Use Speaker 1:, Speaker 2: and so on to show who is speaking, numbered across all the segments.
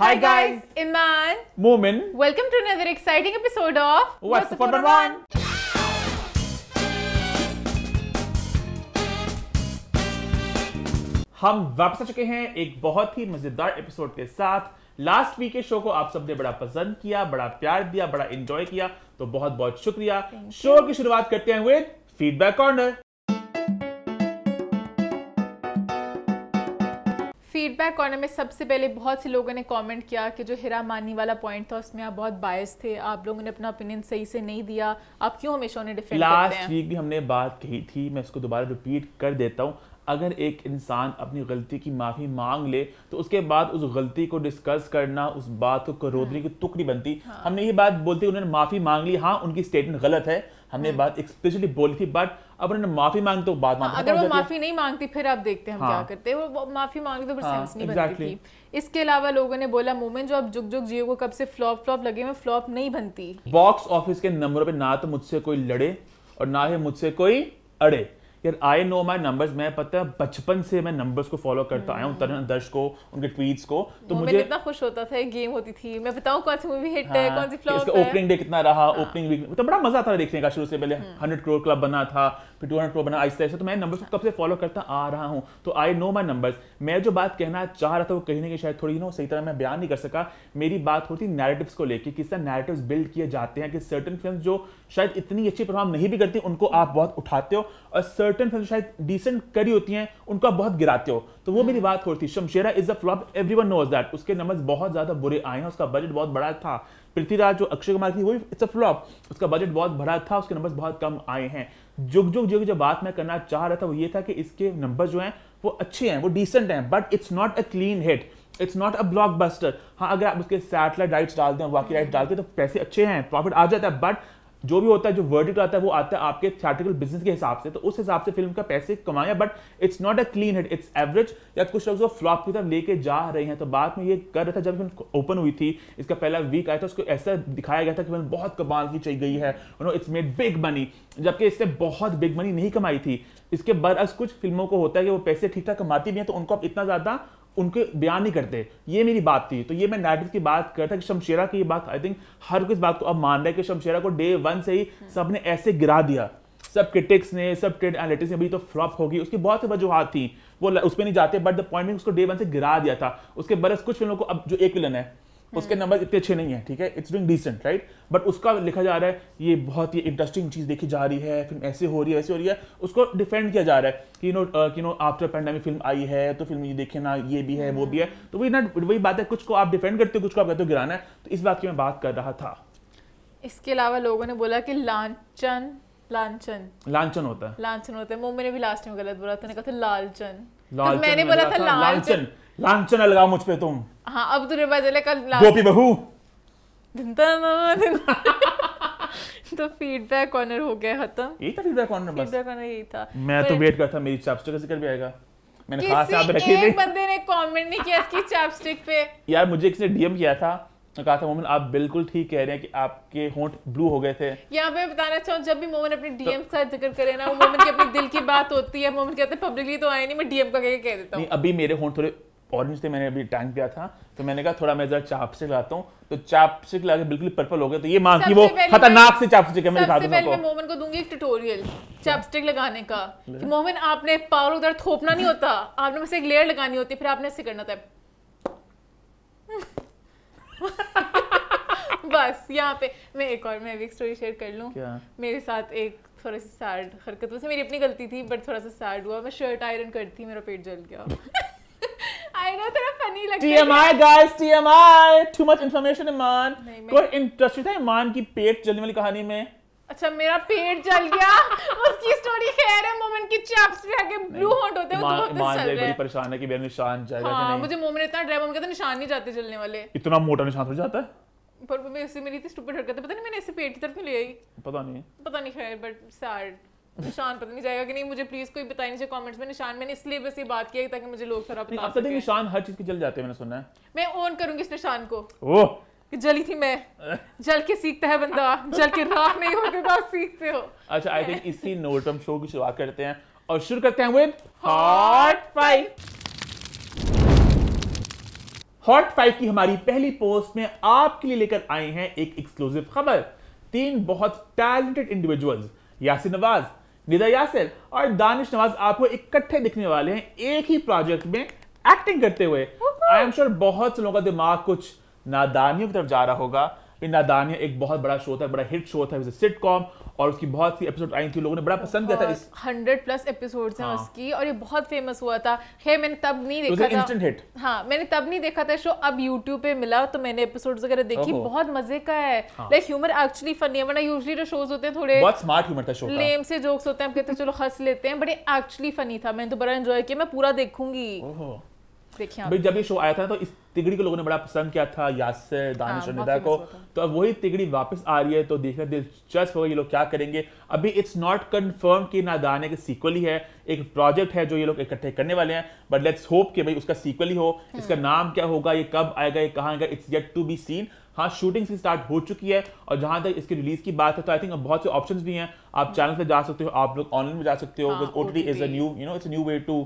Speaker 1: Hi, guys, Iman, Moomin. Welcome to another exciting episode of What's, the Photo
Speaker 2: One. हम वापस आ चुके हैं एक बहुत ही मजेदार एपिसोड के साथ लास्ट वीक के शो को आप सबने बड़ा पसंद किया बड़ा प्यार दिया बड़ा एंजॉय किया तो बहुत बहुत शुक्रिया शो की शुरुआत करते हैं with feedback corner
Speaker 1: feedback corner में सबसे पहले बहुत से लोगों ने कमेंट किया कि जो हिरा मानी वाला पॉइंट था उसमें आप बहुत बायस थे आप लोगों ने अपना ओपिनियन सही से नहीं दिया आप क्यों हमेशा उन्हें डिफेंड लास्ट वीक भी
Speaker 2: हमने बात कही थी मैं उसको दोबारा रिपीट कर देता हूँ अगर एक इंसान अपनी गलती की माफ़ी मांग ले तो उसके बाद उस गलती को डिस्कस करना उस बात को करोदने हाँ। की टुकड़ी बनती हाँ। हमने ये बात बोलते उन्होंने माफ़ी मांग ली हाँ उनकी स्टेटमेंट गलत है हमने हाँ। बात एक्सप्लिसिटली बोली थी बट अब उन्होंने माफी मांग तो बात हाँ, अगर वो माफी
Speaker 1: नहीं मांगती फिर आप देखते हैं हम हाँ, क्या करते हैं वो माफी मांगती तो फिर हाँ, सेंस नहीं exactly. बनती थी इसके अलावा लोगों ने बोला मोमेंट जो अब जुग जुग जियो को कब से फ्लॉप फ्लॉप लगे हुए फ्लॉप नहीं बनती
Speaker 2: बॉक्स ऑफिस के नंबरों पे ना तो मुझसे कोई लड़े और ना ही मुझसे कोई अड़े यार आई नो माई नंबर्स मैं पता है बचपन से मैं नंबर्स को फॉलो करता आया हूँ हम्म। तरन दर्श को उनके ट्वीट्स को तो मुझे इतना
Speaker 1: खुश होता था गेम होती थी मैं बताऊँ कौन सी मूवी हिट है हाँ, कौन सी फ्लॉप ओपनिंग
Speaker 2: डे कितना रहा ओपनिंग हाँ। वीक तो बड़ा मजा आता था देखने का शुरू से पहले हंड्रेड करोड़ क्लब बना था फिर टू हंड्रेड करोड़ बना ऐसे ऐसे तो मैं नंबर्स को कब हाँ। से फॉलो करता आ रहा हूँ तो आई नो माई नंबर्स मैं जो बात कहना चाह रहा था वो कहीं की शायद थोड़ी नो सही तरह मैं बयान नहीं कर सका मेरी बात होती नैरेटिव्स को लेकर किस तरह नेरेटिव बिल्ड किए जाते हैं कि सर्टन फिल्म जो शायद इतनी अच्छी परफॉर्म नहीं भी करती उनको आप बहुत उठाते हो और सर्टन फिल्म शायद डिसेंट करी होती हैं उनको आप बहुत गिराते हो तो वो हाँ। मेरी बात हो रही थी Shamshera is a flop everyone knows that उसके नंबर्स बहुत ज्यादा बुरे आए हैं उसका बजट बहुत बड़ा था पृथ्वीराज जो अक्षय कुमार थी वो भी इट्स अ फ्लॉप उसका बजट बहुत बड़ा था उसके नंबर्स बहुत कम आए हैं जुग जुग जुग जो बात मैं करना चाह रहा था वो ये था कि इसके नंबर जो हैं वो अच्छे हैं वो डिसेंट हैं but it's not a clean hit it's not a blockbuster हाँ अगर आप उसके सैटेलाइट राइट्स डाल दें वाकई राइट्स डाल दें तो पैसे अच्छे हैं प्रॉफिट आ जाता है बट जो भी होता है जो वर्डिकल आता है वो आता है आपके थ्याटिकल बिजनेस के हिसाब से तो उस हिसाब से फिल्म का पैसे कमाया but it's not a clean hit it's average या कुछ लोग फ्लॉप की तरफ लेके जा रहे हैं तो बाद में ये कर रहा था जब फिल्म ओपन हुई थी इसका पहला वीक आया था उसको ऐसा दिखाया गया था कि फिल्म बहुत कमाल की चाहिए गई है इट्स मेड बिग मनी जबकि इसने बहुत बिग मनी नहीं कमाई थी इसके बरअस कुछ फिल्मों को होता है कि वो पैसे ठीक ठाक कमाती भी हैं तो उनको अब इतना ज़्यादा उनके बयान नहीं करते ये मेरी बात थी तो ये मैं नैरेटिव की बात करता कि शमशेरा की ये बात आई थिंक हर किस बात को अब मान रहा है कि शमशेरा को डे वन से ही हम्म। सब ने ऐसे गिरा दिया सब क्रिटिक्स ने सब ट्रेड एनालिटिक्स ने अभी तो फ्लॉप होगी उसकी बहुत सी वजूहत थी वो उस पर नहीं जाते बट द पॉइंट उसको डे वन से गिरा दिया था उसके बरस कुछ फिल्मों को अब जो एक विलन है उसके नंबर हम्म। इतने अच्छे नहीं है ठीक है it's doing decent right but उसका लिखा जा रहा है ये बहुत ही इंटरेस्टिंग चीज़ देखी जा रही है फिल्म ऐसे हो रही है ऐसे हो रही है उसको डिफेंड किया जा रहा है कि नो uh, कि नो आफ्टर पैंडमिक फिल्म आई है तो फिल्म ये देखे ना ये भी है वो भी है हम्म। तो वही ना वही बात है कुछ को आप डिफेंड करते हो कुछ को आप कहते हो गिराना है तो इस बात की मैं बात कर रहा था
Speaker 1: इसके अलावा लोगों ने बोला कि लांचन लांचन
Speaker 2: लांचन होता है
Speaker 1: लांचन होता है मोमो ने भी लास्ट में गलत बोला था तो ने कहा था लालचन तो मैंने बोला था लालचन
Speaker 2: लालचन लगाओ मुझ पे तुम
Speaker 1: हाँ अब तो रिवाज का गोपी बहू तो फीडबैक कॉर्नर हो गया खत्म
Speaker 2: यही था फीडबैक कॉर्नर
Speaker 1: बस फीडबैक कॉर्नर यही था मैं तो वेट
Speaker 2: करता मेरी चैपस्टिक का जिक्र भी आएगा मैंने खास आप रखी थी एक
Speaker 1: बंदे ने कमेंट नहीं किया इसकी चैपस्टिक पे
Speaker 2: यार मुझे किसी ने डीएम किया था तो कहा था मोमिन आप बिल्कुल ठीक कह रहे हैं कि आपके होंठ ब्लू हो गए थे
Speaker 1: यहाँ पे बताना चाहूँ जब भी मोमिन अपने डीएम तो का जिक्र करे ना मोमिन की अपनी दिल की बात होती है मोमिन कहते हैं पब्लिकली तो आए नहीं मैं डीएम का कह देता हूँ
Speaker 2: अभी मेरे होंठ थोड़े ऑरेंज थे मैंने अभी टैंक दिया था तो मैंने कहा थोड़ा मैं जरा चाप से लाता हूँ तो चाप से लाके बिल्कुल पर्पल हो गया तो ये मांग की वो खतरनाक से चाप से मैं दिखा दूंगा मैं मोमन
Speaker 1: को दूंगी एक ट्यूटोरियल चैपस्टिक लगाने का कि मोमन आपने पावर उधर थोपना नहीं होता आपने बस एक लेयर लगानी होती फिर आपने ऐसे करना था बस यहाँ पे मैं एक और मैं भी एक स्टोरी शेयर कर लूँ मेरे साथ एक थोड़ा सा सैड हरकत वैसे मेरी अपनी गलती थी बट थोड़ा सा सैड हुआ मैं शर्ट आयरन करती मेरा पेट जल गया आई टीएमआई गाइस
Speaker 2: टू मच कोई ईमान की पेट जलने वाली कहानी में
Speaker 1: अच्छा मेरा पेट जल गया उसकी स्टोरी खैर है मोमिन की चैप्स पे आके ब्लू हॉट होते हैं वो तो मान है बड़ी
Speaker 2: परेशान है कि मेरा निशान जाएगा हाँ, कि नहीं मुझे
Speaker 1: मोमिन इतना डर मोमन कहता निशान नहीं जाते जलने वाले
Speaker 2: इतना मोटा निशान थोड़ी जाता है
Speaker 1: पर वो मैं इससे मेरी इतनी स्टूपिड हरकत है पता नहीं मैंने इसे पेट की तरफ क्यों ले आई पता नहीं पता नहीं खैर बट सैड निशान पता नहीं जाएगा कि नहीं मुझे प्लीज कोई बताए नीचे कमेंट्स में निशान मैंने इसलिए बस ये बात की ताकि मुझे लोग थोड़ा बता तो सकें
Speaker 2: निशान हर चीज के जल जाते हैं मैंने सुना है
Speaker 1: मैं ऑन करूंगी इस निशान को ओह कि जली थी मैं जल के सीखता है बंदा जल के राह नहीं होते तो सीखते हो
Speaker 2: अच्छा आई थिंक इसी नोट हम शो की शुरुआत करते हैं और शुरू करते हैं with hot five hot five की हमारी पहली पोस्ट में आपके लिए लेकर आए हैं एक एक्सक्लूसिव खबर तीन बहुत टैलेंटेड इंडिविजुअल्स यासिन नवाज निदा यासिर और दानिश नवाज आपको इकट्ठे दिखने वाले हैं एक ही प्रोजेक्ट में एक्टिंग करते हुए आई एम श्योर बहुत से लोगों का दिमाग कुछ नादानियों की तरफ जा रहा होगा इन नादानिया एक बहुत बड़ा शो था बड़ा हिट शो था सिट कॉम और उसकी बहुत सी एपिसोड आई थी लोगों ने बड़ा पसंद किया था इस
Speaker 1: हंड्रेड प्लस एपिसोड हैं हाँ। उसकी और ये बहुत फेमस हुआ था खैर मैंने तब नहीं देखा तो था इंस्टेंट हिट हाँ मैंने तब नहीं देखा था शो अब यूट्यूब पे मिला तो मैंने एपिसोड्स वगैरह देखी बहुत मजे का है लाइक ह्यूमर एक्चुअली फनी है वरना यूजली जो शोज होते हैं थोड़े बहुत स्मार्ट
Speaker 2: ह्यूमर था शो लेम
Speaker 1: से जोक्स होते हैं हम कहते चलो हंस लेते हैं बट एक्चुअली फनी था मैंने तो बड़ा एंजॉय किया मैं पूरा देखूंगी देखिए
Speaker 2: जब ये शो आया था तो इस तिगड़ी को लोगों ने बड़ा पसंद किया था यासर हाँ, दानिश और निदा को तो अब वही तिगड़ी वापस आ रही है तो देखना दिलचस्प होगा ये लोग क्या करेंगे अभी इट्स नॉट कन्फर्म कि दाने के सीक्वल ही है एक प्रोजेक्ट है जो ये लोग इकट्ठे करने वाले हैं बट लेट्स होप कि भाई उसका सीक्वल ही हो हाँ। इसका नाम क्या होगा ये कब आएगा ये कहाँ आएगा it's yet to be seen हाँ शूटिंग से स्टार्ट हो चुकी है और जहां तक इसकी रिलीज की बात है तो आई थिंक बहुत से ऑप्शंस भी हैं आप चैनल हाँ। पे जा सकते हो आप लोग ऑनलाइन में जा सकते हो OTT is a new you know it's new way to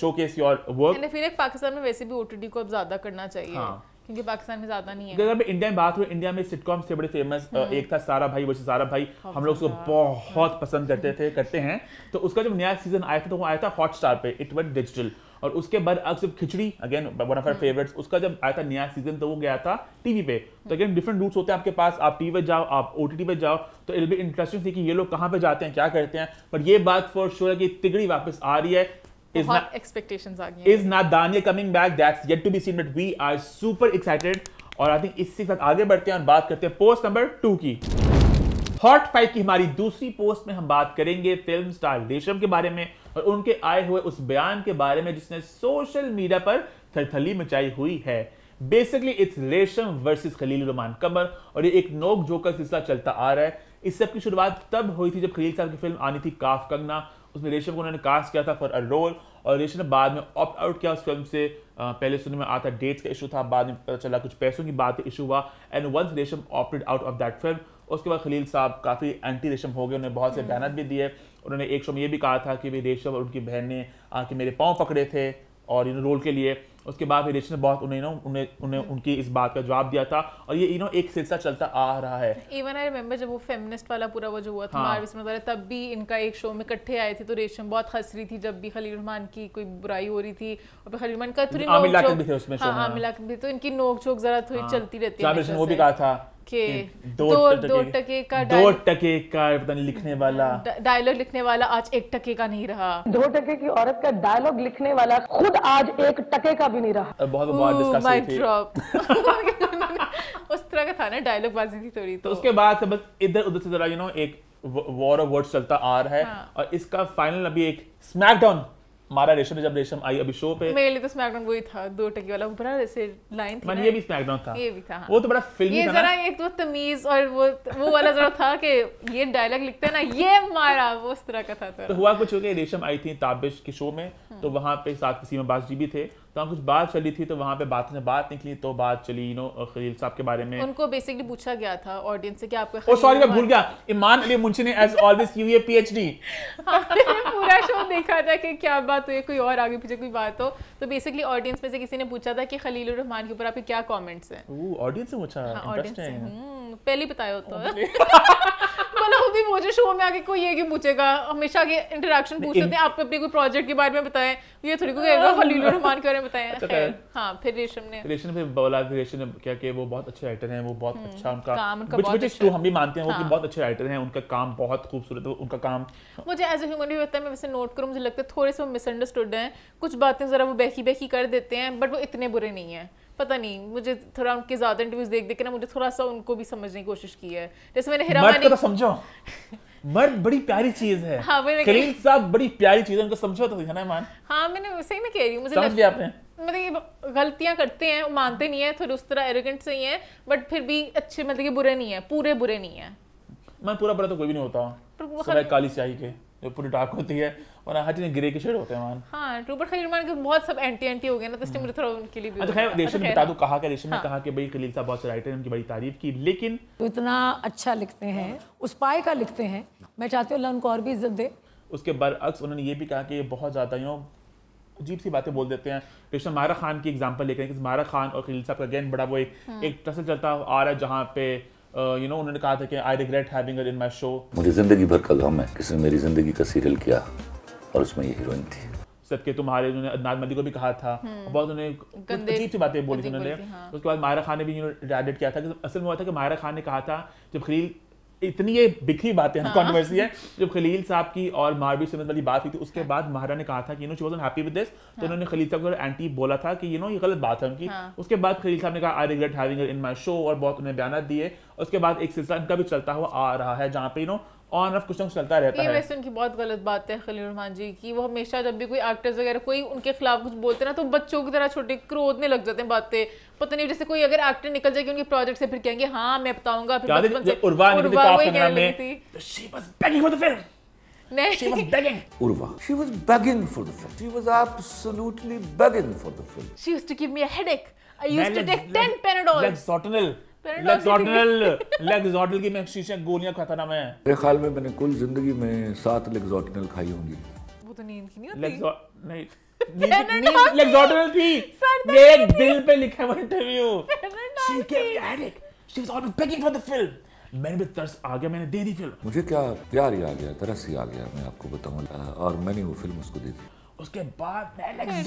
Speaker 2: showcase your work and
Speaker 1: feel Pakistan में वैसे भी ओटीटी को अब ज्यादा करना चाहिए हाँ. क्योंकि पाकिस्तान में ज्यादा नहीं है
Speaker 2: अगर मैं इंडिया में बात हुई इंडिया में सिटकॉम्स थे बड़े फेमस हम्म। एक था सारा भाई वर्ष सारा भाई हम लोग उसको बहुत पसंद करते थे करते हैं तो उसका जब नया सीजन आया था तो वो आया था हॉटस्टार पे इट वेंट डिजिटल और उसके बाद अब सिर्फ Khichdi again one of our favourites उसका जब आया था नया सीजन तो वो गया था टीवी पे तो अगेन डिफरेंट रूट्स होते हैं आपके पास आप टीवी पे जाओ आप ओटीटी पे जाओ तो इट बी इंटरेस्टिंग थी कि ये लोग कहाँ पे जाते हैं क्या करते हैं पर ये बात फॉर श्योर है कि तिगड़ी वापस आ रही है is not
Speaker 1: expectations are
Speaker 2: is Nadania coming back that's yet to be seen but we are super excited और आई थिंक इसी के साथ आगे बढ़ते हैं और बात करते हैं पोस्ट नंबर टू की हॉट फाइव की हमारी दूसरी पोस्ट में हम बात करेंगे फिल्म स्टार रेशम के बारे में और उनके आए हुए उस बयान के बारे में जिसने सोशल मीडिया पर थरथली मचाई हुई है basically it's Resham versus Khalil Rehman Qamar और ये एक नोक जोकर सिलसिला चलता आ रहा है इस सब की शुरुआत तब हुई थी जब खलील साहब की फिल्म आनी थी काफ कंगना उसमें रेशम को उन्होंने कास्ट किया था फॉर अ रोल और रेशम ने बाद में ऑप्ट आउट किया उस फिल्म से पहले सुनने में आता डेट्स का इशू था बाद में पता चला कुछ पैसों की बात इशू हुआ and once Resham opted out of that film उसके बाद खलील साहब काफ़ी एंटी रेशम हो गए उन्हें बहुत से हम्म। बैनर भी दिए उन्होंने एक शो में ये भी कहा था कि भाई रेशम और उनकी बहन ने आके मेरे पाँव पकड़े थे और इन रोल के लिए उसके बाद फिर रिश्ते बहुत उन्हें ना उन्हें उन्हें हम्म। उनकी इस बात का जवाब दिया था और ये यू नो एक सिलसिला चलता आ रहा है
Speaker 1: इवन आई रिमेंबर जब वो फेमिनिस्ट वाला पूरा वो जो हुआ था हाँ. में तब भी इनका एक शो में इकट्ठे आए थे तो रेशम बहुत हंस रही थी जब भी खलील रहमान की कोई बुराई हो रही थी और खलील रहमान का थोड़ी नोक झोंक भी थे उसमें हाँ, मिलाकर हाँ। भी तो इनकी नोक झोंक जरा थोड़ी हाँ। चलती रहती है वो भी कहा था ओके दो, दो, टके, का दो
Speaker 2: टके का पता नहीं लिखने वाला
Speaker 1: डायलॉग लिखने वाला आज एक टके का नहीं रहा दो टके की औरत का डायलॉग लिखने वाला खुद आज एक टके का भी नहीं
Speaker 2: रहा बहुत
Speaker 1: उस तरह का था ना डायलॉग बाजी थी थोड़ी तो, तो
Speaker 2: उसके बाद से बस इधर उधर से जरा यू नो एक वॉर ऑफ वर्ड्स चलता आ रहा है हाँ। और इसका फाइनल अभी एक स्मैकडाउन मारा रेशम जब रेशम आई अभी शो पे मेरे
Speaker 1: लिए तो स्मैकडाउन वही था दो टकी वाला ऊपर ऐसे लाइन थी ये भी
Speaker 2: स्मैकडाउन था ये भी था हाँ। वो तो बड़ा फिल्मी था ये जरा
Speaker 1: एक तो तमीज और वो वो वाला जरा था कि ये डायलॉग लिखते हैं ना ये मारा वो उस तरह का था तो
Speaker 2: हुआ कुछ हो गया रेशम आई थी ताबिश के शो में तो वहां पे साथ सीमा बास जी भी थे तो कुछ बात चली थी तो वहाँ पे बात में बात निकली तो बात चली नो खलील साहब के बारे में उनको
Speaker 1: बेसिकली पूछा गया था ऑडियंस से कि आपको ओ सॉरी मैं भूल
Speaker 2: गया इमान अली मुंशी ने एज ऑलवेज की हुई पीएचडी
Speaker 1: पूरा शो देखा था कि क्या बात हुई कोई और आगे पीछे कोई बात हो तो बेसिकली ऑडियंस में से किसी ने पूछा था कि खलील रहमान के ऊपर आपके क्या कमेंट्स हैं
Speaker 2: ओ ऑडियंस से पूछा इंटरेस्टिंग हाँ, हम्म,
Speaker 1: पहले बताया होता ना होती मुझे शो में आके कोई ये कि पूछेगा हमेशा के इंटरेक्शन पूछ लेते हैं आप अपने कोई प्रोजेक्ट के बारे में बताएं ये थोड़ी को कहेगा खलील रहमान हाँ। के बारे में बताएं अच्छा, अच्छा। हां फिर रेशम ने
Speaker 2: रेशम फिर बवला रेशम ने क्या कि वो बहुत अच्छे राइटर हैं वो बहुत हम्म, अच्छा उनका कुछ कुछ तो हम भी मानते हैं वो कि हाँ। बहुत अच्छे राइटर हैं उनका काम बहुत खूबसूरत है उनका काम
Speaker 1: मुझे एज अ ह्यूमन भी होता है मैं वैसे नोट करूं मुझे लगता है थोड़े से मिसअंडरस्टूड हैं कुछ बातें ज़रा वो बहकी बहकी कर देते हैं बट वो इतने बुरे नहीं है पता नहीं मुझे थोड़ा उनके ज्यादा इंटरव्यूज देख देख के ना मुझे थोड़ा सा उनको भी समझने की कोशिश की है जैसे मैंने हेरा मानी तो
Speaker 2: समझो मर्द बड़ी प्यारी चीज है हाँ, करीम साहब बड़ी प्यारी चीज है उनको समझो तो है ना मान
Speaker 1: हाँ मैंने सही में कह रही हूँ मुझे समझ गया आपने मतलब ये गलतियां करते हैं मानते नहीं है थोड़े उस तरह एरोगेंट सही है बट फिर भी अच्छे मतलब ये बुरे नहीं है पूरे बुरे नहीं है
Speaker 2: मैं पूरा बुरा तो कोई भी नहीं होता काली स्याही के जो पूरी डार्क होती है और हर चीज ग्रे के शेड होते हैं मान
Speaker 1: हाँ रूबर्ट खलील मान के बहुत सब एंटी एंटी हो गए ना तो इसलिए हम्म। मुझे थोड़ा उनके लिए भी अच्छा खैर रेशम अच्छा बता दूं
Speaker 2: कहा कि रेशम ने हाँ। कहा कि भाई खलील साहब बहुत से राइटर हैं उनकी बड़ी तारीफ की लेकिन
Speaker 1: तो इतना अच्छा लिखते हैं हाँ। उस पाए का लिखते हैं मैं चाहती हूँ अल्लाह उनको और भी इज्जत दे
Speaker 2: उसके बरअक्स उन्होंने ये भी कहा कि ये बहुत ज़्यादा यूँ अजीब सी बातें बोल देते हैं रेशम मारा खान की एग्जाम्पल लेकर मारा खान और खलील साहब का अगेन बड़ा वो एक हाँ। एक टसल चलता आ रहा है जहाँ पे यू uh, नो उन्होंने कहा था कि I regret having in my show मुझे जिंदगी भर का गम है किसने मेरी जिंदगी का सीरियल किया और उसमें ये हीरोइन थी सबके तुम्हारे उन्होंने अदनान मदी को भी कहा था हम्म। बहुत उन्होंने अजीब सी बातें बोली थी उन्होंने हाँ। उसके बाद मायरा खान ने भी यू किया था असल में हुआ था कि मायरा खान ने कहा था जब खलील इतनी ये बिखरी बातें हैं हाँ। कॉन्ट्रोवर्सी है जब खलील साहब की और मारवी सिमत मतलब वाली बात हुई थी उसके बाद महारा ने कहा था कि you know she happy with this तो हाँ। उन्होंने खलील साहब को एंटी बोला था कि यू नो ये गलत बात है उनकी हाँ। उसके बाद खलील साहब ने कहा I regret having in my show और बहुत उन्हें बयान दिए उसके बाद एक सिलसिला इनका भी चलता हुआ आ रहा है जहाँ पे यू नो ऑन ऑफ कुछ चलता रहता है वैसे
Speaker 1: उनकी बहुत गलत बात है खलील रहमान जी की वो हमेशा जब भी कोई एक्टर्स वगैरह कोई उनके खिलाफ कुछ बोलते ना तो बच्चों की तरह छोटे क्रोधने लग जाते हैं बातें पता नहीं जैसे कोई अगर एक्टर निकल जाएगी उनके प्रोजेक्ट से फिर कहेंगे हाँ मैं बताऊंगा फिर
Speaker 2: उर्वा उर्वा
Speaker 1: नहीं she was begging
Speaker 2: urva she was begging for the film she was absolutely begging for the film
Speaker 1: she used to give me a headache i used to take 10 panadols
Speaker 2: lexotanil की मैं गोलियां खाता ना मैं मेरे ख्याल में मैंने कुल जिंदगी में सात खाई होंगी वो तो नींद की नहीं होती और मैंने वो फिल्म उसको दे दी उसके बाद मैं की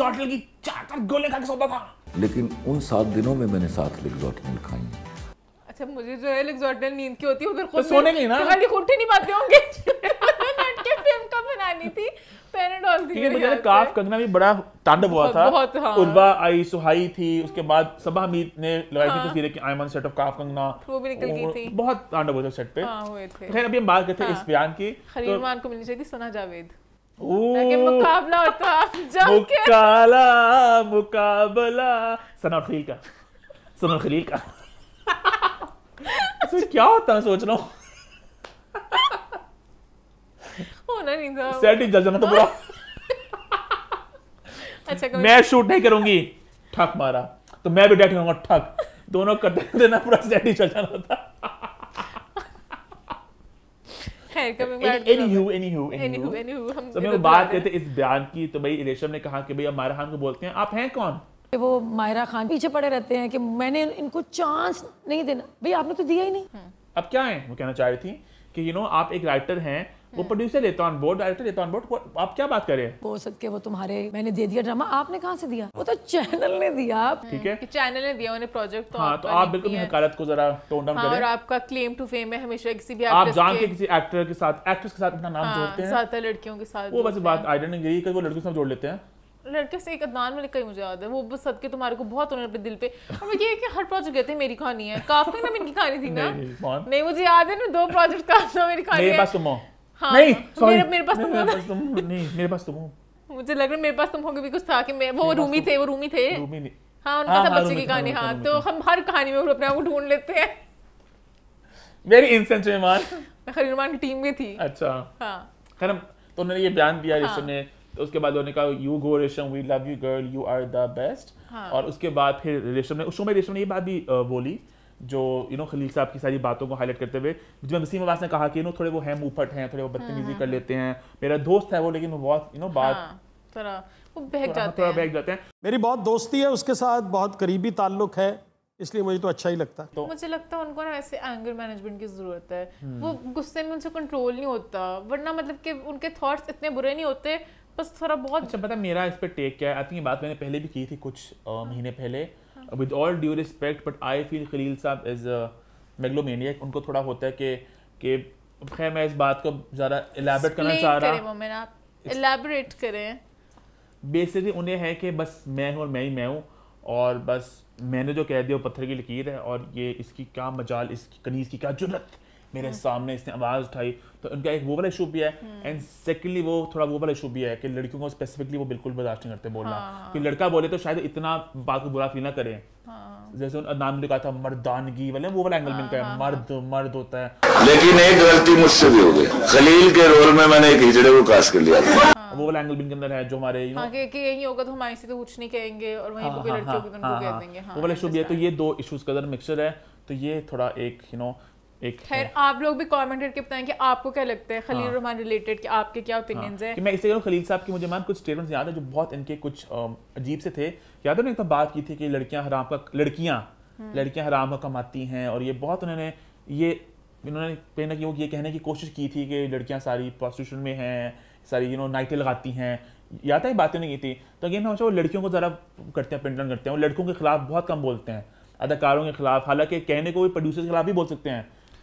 Speaker 2: चार गोले खा के सोता था लेकिन उन सात दिनों में मैंने सात लेक्सोटल खाई
Speaker 1: अच्छा मुझे जो है लेग्जॉर्डल नींद की होती है उधर खुद सोने नहीं ना खाली खूंटी नहीं पाते होंगे बैठ के फिल्म का बनानी थी थी काफ
Speaker 2: कंगना भी बड़ा तांडव हुआ था हाँ। उर्वा आई सुहाई थी उसके बाद सबा हमीद ने लगाई थी हाँ। तस्वीरें कि I am on set of काफ कंगना वो भी निकल गई थी बहुत तांडव हुआ थे सेट पे हां हुए थे खैर अभी हम बात करते हैं इस हाँ। बयान की तो- खलील मान
Speaker 1: को मिलनी चाहिए थी सना जावेद मुकाबला होता तो मुकाबला
Speaker 2: मुकाबला सना खलील का सना खलील का तो क्या होता है सोच रहा हूँ
Speaker 1: होना नहीं था सेट ही जल जाना तो बुरा अच्छा मैं
Speaker 2: शूट नहीं करूंगी ठक मारा तो मैं भी डेट करूंगा ठक दोनों करते देना पूरा सेट ही चल जाना था
Speaker 1: बात
Speaker 2: तो
Speaker 1: तो करते
Speaker 2: इस बयान की तो भाई रेशम ने कहा कि भाई हमारा हम को बोलते हैं आप हैं कौन
Speaker 1: कि वो माहिरा खान पीछे पड़े रहते हैं कि मैंने इनको चांस नहीं देना भाई आपने तो दिया ही नहीं हम्म।
Speaker 2: अब क्या है वो कहना चाह रही थी कि यू नो आप एक राइटर हैं वो प्रोड्यूसर लेता ऑन बोर्ड डायरेक्टर लेता ऑन बोर्ड आप क्या बात करें
Speaker 1: हो सकते वो तुम्हारे मैंने दे दिया ड्रामा आपने कहाँ से दिया वो तो चैनल ने दिया हम्म, ठीक है चैनल ने दिया उन्हें प्रोजेक्ट तो हाँ तो आप बिल्कुल
Speaker 2: हकालत को जरा टोन डाउन हाँ, करें और
Speaker 1: आपका क्लेम टू फेम है हमेशा किसी भी आप जान के
Speaker 2: किसी एक्टर के साथ एक्ट्रेस के साथ अपना नाम हाँ, जोड़ते हैं ज्यादा
Speaker 1: लड़कियों के साथ वो बस बात
Speaker 2: आइडन गिरी वो लड़कियों से जोड़ लेते हैं
Speaker 1: लड़के से एक अदनान में लिखा ही मुझे याद है वो बस सदके तुम्हारे को बहुत उन्होंने दिल पे और ये कि हर प्रोजेक्ट कहते हैं मेरी कहानी है काफी में इनकी कहानी थी ना नहीं नहीं, मुझे याद है ना दो प्रोजेक्ट का था मेरी कहानी मेरे पास तुम
Speaker 2: हो हाँ, नहीं सॉरी मेरे मेरे पास तुम हो नहीं मेरे पास तुम हो
Speaker 1: मुझे लग रहा है मेरे पास तुम होगे भी कुछ था कि मैं वो रूमी थे वो रूमी थे रूमी हाँ उनका हाँ, था हाँ, बच्चे की कहानी हाँ तो हम हर कहानी में अपने आप को ढूंढ लेते हैं
Speaker 2: वेरी इंसेंस मेहमान
Speaker 1: मैं खरीरमान की टीम में
Speaker 2: थी अच्छा हाँ खैर तो उन्होंने ये बयान दिया जिसमें हाँ। उसके बाद उन्होंने कहा you go Resham we love you girl you are the best और उसके बाद फिर रेशम ने उस शो में रेशम ने ये बात भी बोली जो यू नो खलील साहब की सारी बातों को हाईलाइट करते हुए जिसमें वसीम आवाज ने कहा कि यू नो थोड़े वो हैं मुँहपट हैं थोड़े वो हाँ, बदतमीजी हाँ। कर लेते हैं मेरा दोस्त है वो लेकिन वो बहुत यू नो हाँ,
Speaker 1: बात वो बहक जाते हैं
Speaker 2: बहक जाते हैं मेरी बहुत दोस्ती है उसके साथ बहुत करीबी ताल्लुक है इसलिए मुझे तो अच्छा ही लगता है तो मुझे
Speaker 1: लगता है उनको ना ऐसे एंगर मैनेजमेंट की जरूरत है हम्म। वो गुस्से में उनसे कंट्रोल नहीं होता वरना मतलब कि उनके थॉट्स इतने बुरे नहीं होते
Speaker 2: बस थोड़ा बहुत अच्छा पता मेरा इस पर टेक क्या है आई थिंक ये बात मैंने पहले भी की थी कुछ हाँ। महीने पहले with all due respect but I feel Khalil साहब इज मेग्लोमेनियक उनको थोड़ा होता है कि कि खैर मैं इस बात को ज़्यादा एलैबरेट करना चाह रहा हूँ
Speaker 1: एलैबरेट करें
Speaker 2: बेसिकली उन्हें है कि बस मैं हूँ और मैं ही मैं हूँ और बस मैंने जो कह दिया वो पत्थर की लकीर है और ये इसकी क्या मजाल इसकी कनीज की क्या जुरत मेरे हम्म। सामने इसने आवाज़ उठाई तो उनका एक वो वाला इशू भी है एंड हम्म। सेकेंडली वो थोड़ा वो वाला इशू भी है कि लड़कियों को स्पेसिफिकली वो बिल्कुल बर्दाश्त नहीं करते बोलना हाँ। कि लड़का बोले तो शायद इतना बात को बुरा फील ना करें हाँ। जैसे उन नाम ने कहा था मर्दानगी वाले वो वाला एंगल मिलता हाँ, है मर्द मर्द होता है लेकिन एक गलती मुझसे भी हो गई खलील के रोल में मैंने एक हिजड़े को कास्ट कर लिया था वो वाला एंगल भी इनके अंदर है जो हमारे यू नो
Speaker 1: कि कि यही होगा तो हमारे से तो कुछ नहीं कहेंगे और वहीं पे लड़कियों को तो कह देंगे हां वो वाला इशू भी है तो ये
Speaker 2: दो इश्यूज का अंदर मिक्सचर है तो ये थोड़ा एक यू नो एक
Speaker 1: खैर आप लोग भी कमेंट करके बताएं कि आपको क्या लगता है हाँ। खलील रहमान रिलेटेड कि आपके क्या ओपिनियंस हाँ। हैं कि मैं
Speaker 2: इससे कह खलील साहब की मुझे मैम कुछ स्टेटमेंट्स याद है जो बहुत इनके कुछ अजीब से थे याद है ना एक तो बात की थी कि लड़कियां हराम का लड़कियां हम्म। लड़कियां हराम का कमाती हैं और ये बहुत उन्होंने ये इन्होंने कहीं ना वो ये कहने की कोशिश की थी कि लड़कियां सारी प्रोस्टिट्यूशन में हैं सारी यू नो नाइटें लगाती हैं याद है बातें नहीं की थी तो अगेन हमेशा वो लड़कियों को ज़रा करते हैं पेंटन करते हैं और लड़कों के खिलाफ बहुत कम बोलते हैं अदाकारों के खिलाफ हालांकि कहने को भी प्रोड्यूसर के खिलाफ भी बोल सकते हैं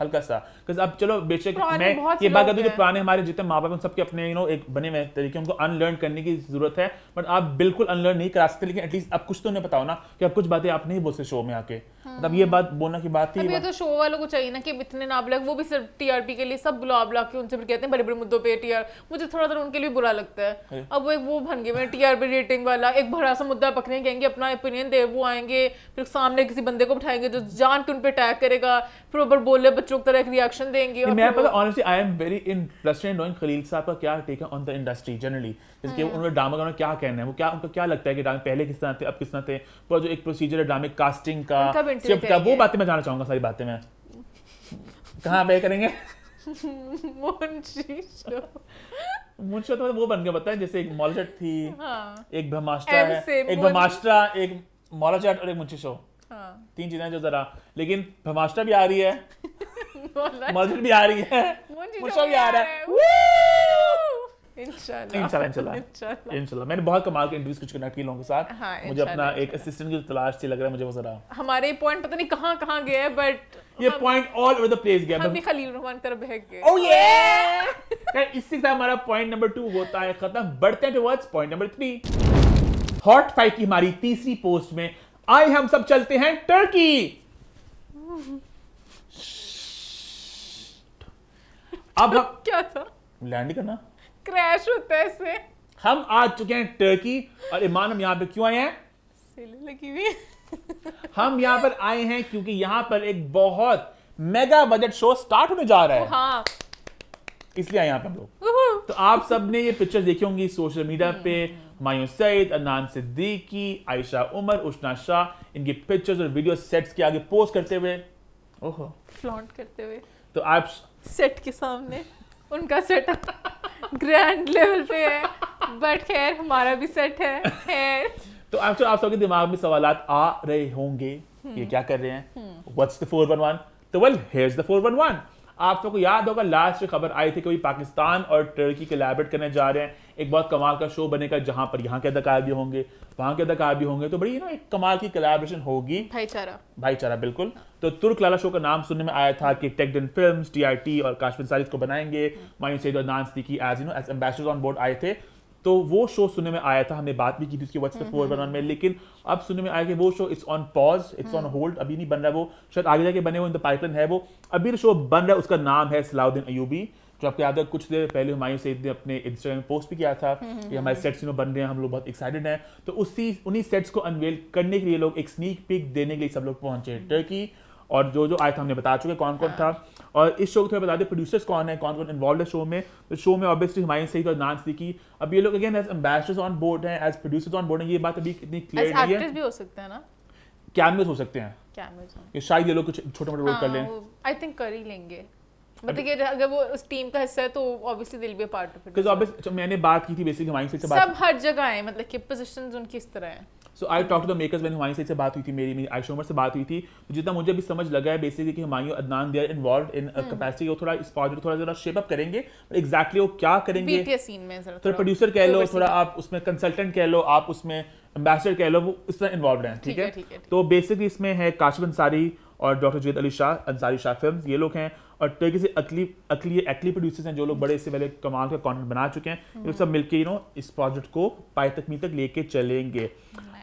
Speaker 2: हल्का सा बिकॉज अब चलो बेशक मैं ये बात करती हूँ पुराने हमारे जितने माँ बाप सबके अपने यू नो एक बने हुए तरीके उनको अनलर्न करने की जरूरत है बट आप बिल्कुल अनलर्न नहीं करा सकते लेकिन एटलीस्ट आप कुछ तो नहीं बताओ ना कि आप कुछ बातें आप नहीं बोलते शो में आके मतलब ये बात बोलना की बात थी अभी ये तो
Speaker 1: शो वालों को चाहिए ना कि इतने नाबालिग वो भी सिर्फ टीआरपी के लिए सब बुला बुला के उनसे कहते हैं बड़े बड़े मुद्दों पे टीआर मुझे थोड़ा थोड़ा उनके लिए बुरा लगता है अब वो एक वो बन गए टीआरपी रेटिंग वाला एक बड़ा सा मुद्दा पकड़े कहेंगे अपना ओपिनियन दे वो आएंगे फिर सामने किसी बंदे को बैठाएंगे जो जान के उन पर अटैक करेगा फिर ऊपर बोले बच्चों की तरह एक रिएक्शन देंगे मैं पता
Speaker 2: honestly I am very interested knowing Khalil साहब का क्या टेक है ऑन द इंडस्ट्री जनरली जिसके उनका ड्रामा का क्या कहना है वो क्या उनका क्या लगता है कि ड्रामे पहले किस तरह थे अब किस तरह थे पूरा जो एक प्रोसीजर है ड्रामे कास्टिंग का वेंटिलेट वो बातें मैं जाना चाहूंगा सारी बातें मैं कहाँ पे करेंगे
Speaker 1: मुंशी शो
Speaker 2: मुंशी तो वो बन गया बताए जैसे एक मॉलचट थी हाँ। एक ब्रह्मास्त्र एक ब्रह्मास्त्र एक मॉलचट और एक मुंशी शो हाँ। तीन चीजें जो जरा लेकिन ब्रह्मास्ट्रा भी आ रही है
Speaker 1: मॉलचट भी आ रही है मुंशी भी आ रहा है हैं हमारी
Speaker 2: तीसरी पोस्ट में आए हम सब चलते हैं टर्की अब क्या था लैंड करना
Speaker 1: क्रैश होता है ऐसे
Speaker 2: हम आ चुके हैं टर्की और इमान हम यहाँ पे क्यों आए हैं लगी हुई हम यहाँ पर आए हैं क्योंकि यहाँ पर एक बहुत मेगा बजट शो स्टार्ट होने जा रहा है हाँ। इसलिए आए यहाँ पर हम लोग तो आप सब ने ये पिक्चर देखी होंगी सोशल मीडिया पे मायू सईद अनान सिद्दीकी आयशा उमर उष्णा शाह इनकी पिक्चर्स और वीडियो सेट्स के आगे पोस्ट करते हुए ओहो
Speaker 1: फ्लॉन्ट करते हुए तो आप सेट के सामने उनका सेट ग्रैंड लेवल पे है बट खैर हमारा भी सेट है खैर
Speaker 2: तो आई sure आप सबके दिमाग में सवाल आ रहे होंगे ये क्या कर रहे हैं व्हाट्स द 411 तो वेल हियर इज द 411 आप सबको याद होगा लास्ट खबर आई थी कि पाकिस्तान और टर्की कोलैबोरेट करने जा रहे हैं एक बहुत कमाल का शो बनेगा जहां पर यहाँ के अदाकार भी होंगे वहां के अदाकार भी होंगे तो बड़ी ना एक कमाल की कलेबरेशन होगी भाईचारा भाईचारा बिल्कुल तो तुर्क लाला शो का नाम सुनने में आया था कि टेक टेकडन फिल्म टी टी और काश्मीर सारी को बनाएंगे मायू सैद और दी की as you know as ambassador on board आए थे तो वो शो सुनने में आया था हमने बात भी की थी उसके व्हाट्सएप फोर वन में लेकिन अब सुनने में आया कि वो show it's on pause it's on hold अभी नहीं बन रहा वो शायद आगे जाके बने वो इन द पाइपलाइन है वो अभी शो तो बन रहा है उसका नाम है सलाउद्दीन अयूबी जो तो आपको याद है कुछ देर पहले हमारे सईद ने अपने इंस्टाग्राम पोस्ट भी किया था हम्म, कि हमारे सेट्स हम्म। बन रहे हैं हम लोग बहुत एक्साइटेड हैं तो उसी उन्हीं सेट्स को अनवेल करने के लिए लोग एक स्नीक पिक देने के लिए सब लोग पहुंचे टर्की और जो जो आए थे हमने बता चुके कौन कौन था और इस शो को थोड़ा बता दें प्रोड्यूसर्स कौन है कौन कौन इन्वॉल्व है शो में तो शो में ऑब्वियसली हमारे सही और नान सीखी अब ये लोग again as ambassadors on board है एज प्रोड्यूसर्स ऑन बोर्ड है ये बात अभी इतनी क्लियर नहीं है
Speaker 1: भी हो सकते हैं ना
Speaker 2: कैमरेज हो सकते हैं ये शायद ये लोग कुछ छोटे मोटे रोल हाँ, कर लें
Speaker 1: आई थिंक कर ही लेंगे मतलब कि अगर वो उस टीम का हिस्सा है तो ऑब्वियसली दिल part of it because
Speaker 2: obviously मैंने बात की थी हमारी से बात सब
Speaker 1: हर जगह है मतलब कि पोजीशंस उनकी इस तरह
Speaker 2: so I talk to the makers हमारी से बात हुई थी मेरी मेरी से बात हुई थी तो जितना मुझे अभी समझ लगा है बेसिकली कि हमारी Adnan they are in capacity वो थोड़ा इस थोड़ा जरा शेप अप करेंगे एग्जैक्टली वो क्या करेंगे
Speaker 1: सीन में थोड़ा प्रोड्यूसर कह लो थोड़ा
Speaker 2: आप उसमें कंसल्टेंट कह लो आप उसमें एम्बेसडर कह लो वो इस तरह इन्वॉल्व हैं ठीक है तो बेसिकली इसमें है काशिफ अंसारी और डॉक्टर जुवेद अली शाह अंसारी शाह फिल्म ये लोग हैं और टर्की से अकली अकली अकली प्रोड्यूसर्स हैं जो लोग बड़े से पहले कमाल का कॉन्टेंट बना चुके हैं ये हम्म। तो सब मिलकर यू नो इस प्रोजेक्ट को पाए तकमील तक लेके चलेंगे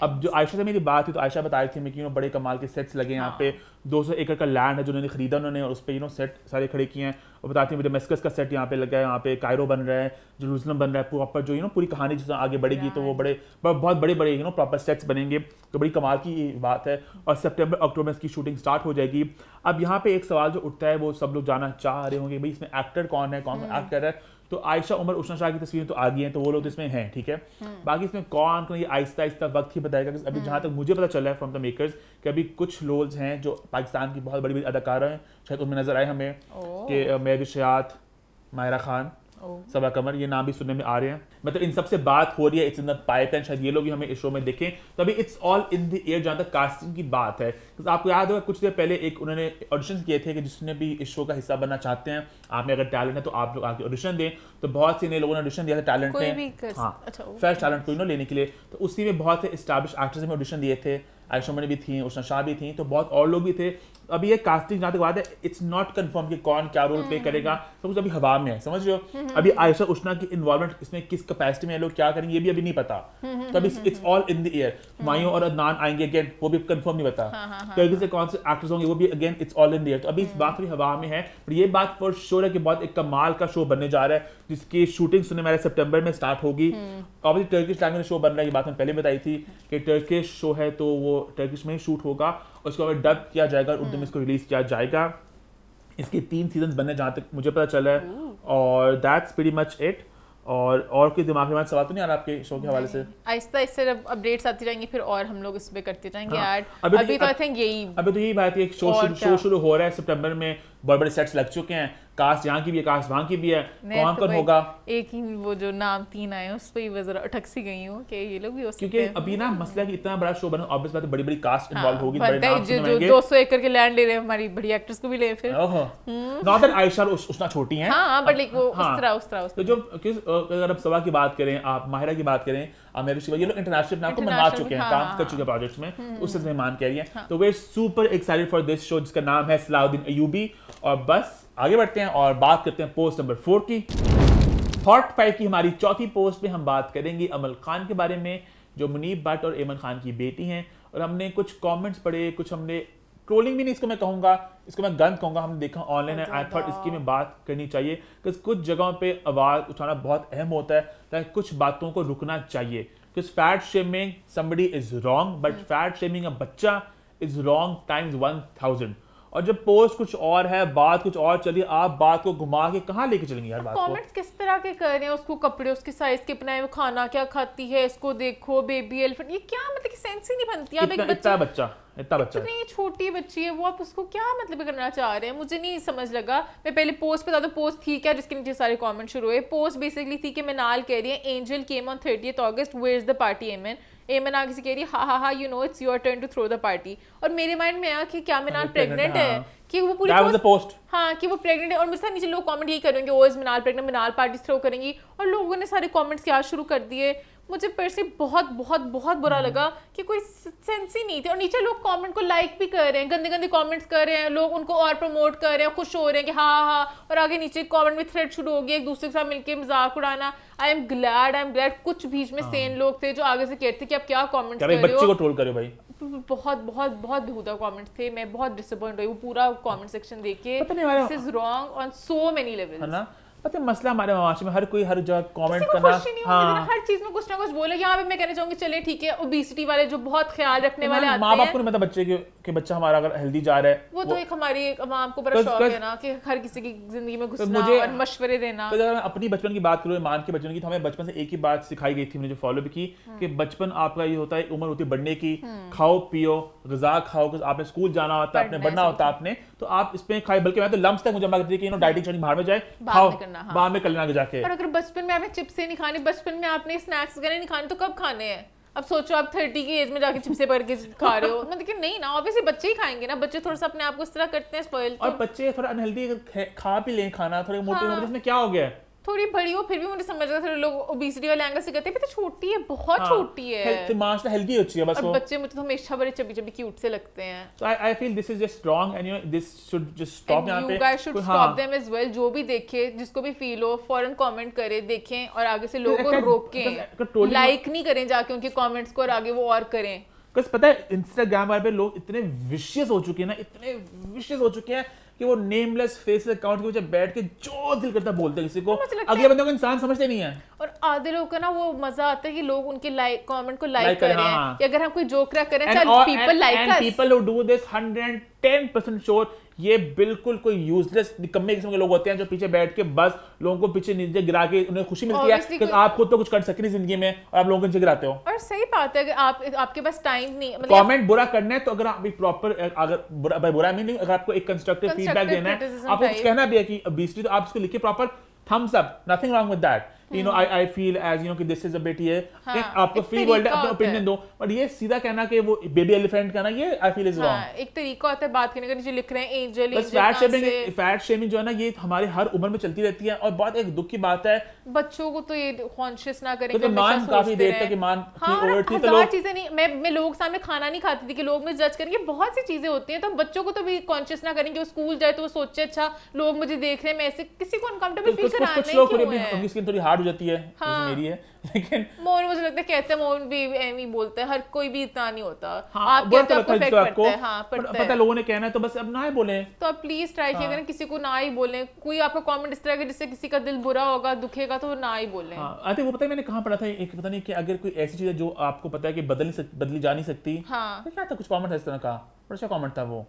Speaker 2: अब जो आयशा से मेरी बात हुई तो आयशा बता रही थी मैं कि यू नो बड़े कमाल के सेट्स लगे यहाँ पे 200 हाँ। एकड़ का लैंड है जो उन्होंने खरीदा उन्होंने और उस पर यू नो सेट सारे खड़े किए हैं और बताती हूँ डमेस्कस का सेट यहाँ पे लगा है यहाँ पे कायरो बन रहा है जरूसलम बन रहा है प्रॉपर जो यू नो पूरी कहानी जिसमें आगे बढ़ेगी तो वो बड़े बहुत बड़े बड़े यू नो प्रॉपर सेट्स बनेंगे तो बड़ी कमाल की बात है और सेप्टेम्बर अक्टूबर में इसकी शूटिंग स्टार्ट हो जाएगी अब यहाँ पे एक सवाल जो उठता है वो सब लोग जाना चाह रहे होंगे भाई इसमें एक्टर कौन है कौन एक्ट कर रहा है तो आयशा उमर उष्णा शाह की तस्वीरें तो आ गई हैं तो वो लोग तो इसमें हैं ठीक है हम्म। बाकी इसमें कौन कौन ये आहिस्ता आहिस्ता वक्त ही बताएगा कि अभी जहाँ हम्म। तक मुझे पता चला है फ्रॉम द मेकर्स कि अभी कुछ लोल्स हैं जो पाकिस्तान की बहुत बड़ी बड़ी अदाकारा हैं शायद उनमें नजर आए हमें कि मेरी शयात मायरा खान Oh. सबा कमर ये नाम भी सुनने में आ रहे हैं मतलब इन सबसे बात हो रही है इट्स इन द एंड शायद ये लोग भी हमें इस शो में देखें तो अभी it's all in the air जहाँ तक कास्टिंग की बात है तो आपको याद होगा कुछ देर पहले एक उन्होंने ऑडिशन किए थे कि जिसने भी इस शो का हिस्सा बनना चाहते हैं आप में अगर टैलेंट है तो आप लोग आगे ऑडिशन दें तो बहुत से नए लोगों ने ऑडिशन दिया था टैलेंट ने हाँ फ्रेश टैलेंट को लेने के लिए तो उसी में बहुत से स्टैब्लिश एक्टर्स में ऑडिशन दिए थे आयुषमणि भी थी उषा शाह भी थी तो बहुत और लोग भी थे अभी ये कास्टिंग जहाँ तक बात है इट्स नॉट कन्फर्म कि कौन क्या रोल प्ले हम्म, करेगा हम्म। सब कुछ अभी हवा में है समझ रहे हो हम्म, अभी आयुषा उष्णा की इन्वॉल्वमेंट इसमें किस कैपेसिटी में लोग क्या करेंगे ये भी अभी नहीं पता तो अभी it's all in the air मायो और अदनान आएंगे अगेन वो भी कन्फर्म नहीं पता टर्की हाँ, हाँ, हाँ, तो से कौन से एक्टर्स होंगे वो भी again it's all in the air तो अभी इस बात भी हवा में है पर ये बात फॉर श्योर है कि बहुत एक कमाल का शो बनने जा रहा है जिसकी शूटिंग सुनने मेरे सेप्टेम्बर में स्टार्ट होगी ऑब्वियसली टर्किश लैंग्वेज शो बन रहा है ये बात मैंने पहले बताई थी कि टर्किश शो है तो वो टर्किश में ही शूट होगा और इसको अगर डब किया जाएगा और उर्दू हम्म। में इसको रिलीज किया जाएगा इसके तीन सीजन बनने जहाँ तक मुझे पता चला है oh. और दैट्स वेरी मच इट और और कोई दिमाग में सवाल तो नहीं आ रहा आपके शो के हवाले से
Speaker 1: आहिस्ता इससे अब अपडेट्स आती रहेंगी फिर और हम लोग इस पे करते जाएंगे हाँ। अभी, अभी तो आई थिंक तो यही
Speaker 2: अभी तो यही बात है शो शुरू शो शुरू हो रहा है सितंबर में बड़े बड़े सेट्स लग चुके हैं कास्ट यहाँ की भी है कास्ट वहाँ की भी है कौन तो कौन होगा
Speaker 1: एक ही वो जो नाम तीन आए उस पर ही जरा अटक सी गई हूँ कि ये लोग भी हो सकते क्योंकि
Speaker 2: अभी ना मसला है कि इतना बड़ा शो बना ऑब्वियस बात है बड़ी बड़ी कास्ट इन्वॉल्व होगी बड़े नाम जो, जो 200
Speaker 1: एकड़ के लैंड ले रहे हैं हमारी बड़ी एक्ट्रेस को भी ले फिर नॉट दैट
Speaker 2: आयशा उतना छोटी है हां बट लाइक
Speaker 1: वो हाँ। उस तरह उस तो
Speaker 2: तरह तो जो अगर आप सवा की बात करें आप माहिरा की बात करें ये लोग इंटरनेशनल नाम को मनवा हाँ, हाँ। चुके हैं काम कर चुके हैं प्रोजेक्ट्स में हम्म। उससे मेहमान कह रही है तो वे super excited for this show जिसका नाम है सलाउद्दीन अयूबी और बस आगे बढ़ते हैं और बात करते हैं पोस्ट नंबर फोर की हॉट फाइव की हमारी चौथी पोस्ट में हम बात करेंगे अमल खान के बारे में जो मुनीब भट्ट और एमन खान की बेटी हैं और हमने कुछ कमेंट्स पढ़े कुछ हमने ट्रोलिंग भी नहीं इसको मैं कहूँगा इसको मैं गंद कहूँगा हमने देखा ऑनलाइन है आई थॉट इसकी में बात करनी चाहिए कि कुछ जगहों पे आवाज़ उठाना बहुत अहम होता है ताकि कुछ बातों को रुकना चाहिए क्योंकि fat shaming somebody is wrong but fat shaming a बच्चा is wrong times one thousand और जब पोस्ट कुछ और है बात कुछ और चली आप बात को घुमा के कहाँ लेके चलेंगे यार बात कमेंट्स
Speaker 1: किस तरह के कर रहे हैं उसको कपड़े उसके साइज के अपनाए वो खाना क्या खाती है इसको देखो बेबी एलिफेंट ये क्या मतलब कि सेंस ही नहीं बनती आप एक बच्चा
Speaker 2: बच्चा इतना बच्चा इतनी
Speaker 1: छोटी बच्ची है वो आप उसको क्या मतलब करना चाह रहे हैं मुझे नहीं समझ लगा मैं पहले पोस्ट बता तो पोस्ट थी क्या जिसके नीचे सारे कमेंट शुरू हुए पोस्ट बेसिकली थी कि मैं नाल कह रही है Angel came on thirty August where is the party एम एन एमन आगे किसी कह रही हा हा हा you know it's your turn to throw the party और मेरे माइंड में आया कि क्या मिनाल प्रेग्नेंट है हाँ। कि वो पूरी पोस्ट, पोस्ट हाँ कि वो प्रेग्नेंट है और मेरे साथ नीचे लोग कमेंट यही करेंगे oh is Minal pregnant Minal party throw करेंगी और लोगों ने सारे कमेंट्स क्या शुरू कर दिए मुझे फिर से बहुत बहुत बहुत बुरा लगा कि कोई सेंस ही नहीं थी और नीचे लोग कमेंट को लाइक भी कर रहे हैं गंदे गंदे कमेंट्स कर रहे हैं लोग उनको और प्रमोट कर रहे हैं खुश हो रहे हैं कि हाँ हाँ, हाँ। और आगे नीचे कमेंट में थ्रेड शुरू हो गया एक दूसरे के साथ मिलकर मजाक उड़ाना I am glad I am glad कुछ बीच में सेन हाँ। लोग थे जो आगे से कहते थे कि आप क्या कॉमेंट कर ट्रोल करो भाई बहुत बहुत बहुत बेहूदा कमेंट्स थे मैं बहुत डिसअपॉइंट हुई वो पूरा कमेंट सेक्शन देख के this is wrong on so many levels
Speaker 2: पता मसला हमारे माशरे में हर कोई हर जगह कमेंट करना हाँ। ना, हर
Speaker 1: चीज में कुछ ना कुछ बोले यहाँ पे मैं कहना चाहूंगी चले ठीक है ओबेसिटी वाले जो बहुत ख्याल रखने तो वाले माँ बाप को
Speaker 2: मतलब बच्चे के, के बच्चा हमारा अगर हेल्दी जा रहा है वो, तो वो तो एक
Speaker 1: हमारी आवाम को बड़ा तो शौक है ना कि हर किसी की जिंदगी में घुसना और मशवरे देना अगर
Speaker 2: अपनी बचपन की बात करूँ मान के बचपन की तो हमें बचपन से एक ही बात सिखाई गई थी मैंने जो फॉलो भी की हम्म। कि बचपन आपका ये होता है उम्र होती बढ़ने की हम्म। खाओ पियो गजा खाओ आपने स्कूल जाना होता है आपने बढ़ना होता है आपने तो आप इसमें खाए बल्कि मैं तो लम्स तक मुझे डाइटिंग बाहर में जाए खाओ करना हाँ। बाद में कर लेना आगे जाके और
Speaker 1: अगर बचपन में आपने चिप्स नहीं खाने बचपन में आपने स्नैक्स वगैरह नहीं खाने तो कब खाने हैं अब सोचो आप थर्टी की एज में जाके चिप्से पकड़ के खा रहे हो मतलब कि नहीं ना ऑब्वियसली बच्चे ही खाएंगे ना बच्चे थोड़ा सा अपने आप को इस तरह करते हैं स्पॉइल और तो।
Speaker 2: बच्चे थोड़ा अनहेल्दी खा भी लें खाना थोड़े मोटे हाँ। तो क्या हो गया है
Speaker 1: थोड़ी बड़ी हो फिर भी मुझे समझ रहा था लोग ओबेसिटी वाले एंगल से कहते हैं तो छोटी है बहुत हाँ, छोटी है हेल्थ
Speaker 2: मास हेल्दी होती है बस और बच्चे
Speaker 1: मुझे तो हमेशा बड़े चबी चबी क्यूट से लगते हैं
Speaker 2: so I I feel this is just wrong and you know this should just stop यहां पे you guys should stop them
Speaker 1: as well जो भी देखे जिसको भी फील हो फौरन कमेंट करें देखें और आगे से तो लोगों को तो रोकें लाइक तो नहीं करें जाके उनके कमेंट्स को और आगे वो और करें
Speaker 2: बस पता है इंस्टाग्राम वाले पे लोग इतने विशियस हो चुके हैं ना इतने विशियस हो चुके हैं कि वो नेमलेस फेस अकाउंट के बैठ के जो दिल करता बोलते हैं किसी को तो अगले बंदे को इंसान समझते नहीं है
Speaker 1: और आधे लोग का ना वो मजा आता है कि लोग उनके लाइक कमेंट को लाइक कर रहे हैं कि अगर हम कोई जोक रहा करें चल people like us people
Speaker 2: who do this 110% sure ये बिल्कुल कोई यूजलेस निकम्मे किस्म के लोग होते हैं जो पीछे बैठ के बस लोगों को पीछे नीचे गिरा के उन्हें खुशी मिलती है कि आप खुद तो कुछ कर सकते नहीं जिंदगी में और आप लोगों को नीचे गिराते हो
Speaker 1: और सही बात है आप आपके पास टाइम नहीं मतलब
Speaker 2: कमेंट बुरा करना है तो अगर आप एक प्रॉपर अगर बुरा बुरा नहीं अगर आपको एक कंस्ट्रक्टिव फीडबैक देना है आपको कुछ कहना भी है कि बीस तो आप उसको लिखिए proper thumbs up nothing wrong with that you know I I feel as you know कि दिस इज अ बेटी है हाँ, आपको फ्री वर्ल्ड अपना ओपिनियन दो बट ये सीधा कहना कि वो बेबी एलिफेंट कहना ये आई फील इज रॉन्ग
Speaker 1: एक तरीका होता है बात करने का जो लिख रहे हैं एंजल बस फैट शेमिंग
Speaker 2: फैट शेमिंग जो है ना ये हमारे हर उम्र में चलती रहती है और बहुत एक दुख की बात है
Speaker 1: बच्चों को तो ये कॉन्शियस ना करें तो मान काफी देर तक मान
Speaker 2: की हाँ, ओवर
Speaker 1: चीजें नहीं मैं मैं लोग सामने खाना नहीं खाती थी कि लोग मुझे जज करेंगे बहुत सी चीजें होती हैं तो बच्चों को तो भी कॉन्शियस ना करें कि वो स्कूल जाए तो वो सोचे अच्छा लोग मुझे देख रहे हैं मैं ऐसे किसी को अनकंफर्टेबल फील कराना नहीं
Speaker 2: क्यों है हो जाती है हाँ, मेरी है
Speaker 1: लेकिन मोहन मुझे लगता है कहते हैं मोहन भी एम ही बोलते हैं हर कोई भी इतना नहीं होता हाँ, आप कहते हैं आपको आपको हाँ, पता है
Speaker 2: लोगों ने कहना है तो बस अब ना ही बोले
Speaker 1: तो आप प्लीज ट्राई कीजिएगा ना किसी को ना ही बोले कोई आपका कॉमेंट इस तरह का जिससे किसी का दिल बुरा होगा दुखेगा तो ना ही बोले अरे
Speaker 2: हाँ, वो पता है मैंने कहा पढ़ा था एक पता नहीं कि अगर कोई ऐसी चीज है जो आपको पता है कि बदल बदली जा नहीं सकती हाँ क्या था कुछ कॉमेंट है इस तरह का बड़ा अच्छा कॉमेंट था वो